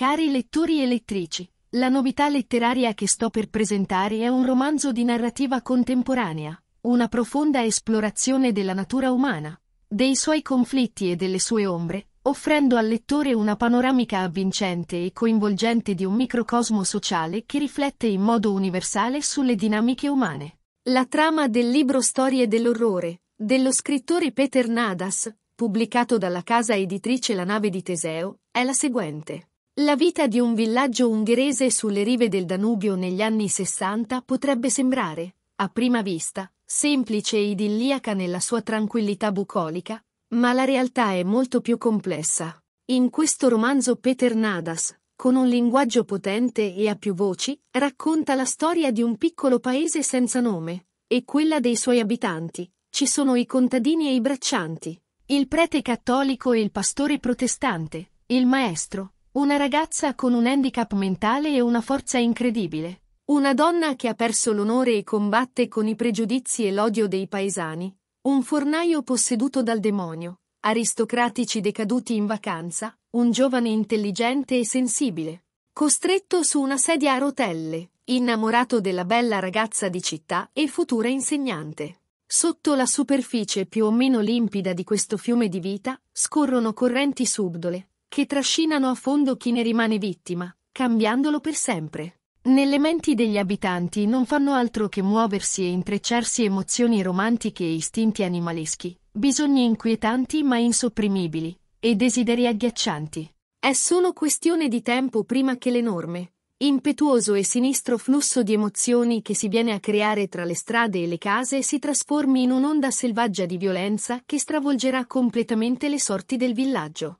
Cari lettori e lettrici, la novità letteraria che sto per presentare è un romanzo di narrativa contemporanea, una profonda esplorazione della natura umana, dei suoi conflitti e delle sue ombre, offrendo al lettore una panoramica avvincente e coinvolgente di un microcosmo sociale che riflette in modo universale sulle dinamiche umane. La trama del libro Storie dell'orrore, dello scrittore Peter Nadas, pubblicato dalla casa editrice La nave di Teseo, è la seguente. La vita di un villaggio ungherese sulle rive del Danubio negli anni Sessanta potrebbe sembrare, a prima vista, semplice e idilliaca nella sua tranquillità bucolica, ma la realtà è molto più complessa. In questo romanzo Peter Nadas, con un linguaggio potente e a più voci, racconta la storia di un piccolo paese senza nome, e quella dei suoi abitanti. Ci sono i contadini e i braccianti, il prete cattolico e il pastore protestante, il maestro, una ragazza con un handicap mentale e una forza incredibile. Una donna che ha perso l'onore e combatte con i pregiudizi e l'odio dei paesani. Un fornaio posseduto dal demonio. Aristocratici decaduti in vacanza. Un giovane intelligente e sensibile. Costretto su una sedia a rotelle. Innamorato della bella ragazza di città e futura insegnante. Sotto la superficie più o meno limpida di questo fiume di vita scorrono correnti subdole, che trascinano a fondo chi ne rimane vittima, cambiandolo per sempre. Nelle menti degli abitanti non fanno altro che muoversi e intrecciarsi emozioni romantiche e istinti animaleschi, bisogni inquietanti ma insopprimibili, e desideri agghiaccianti. È solo questione di tempo prima che l'enorme, impetuoso e sinistro flusso di emozioni che si viene a creare tra le strade e le case si trasformi in un'onda selvaggia di violenza che stravolgerà completamente le sorti del villaggio.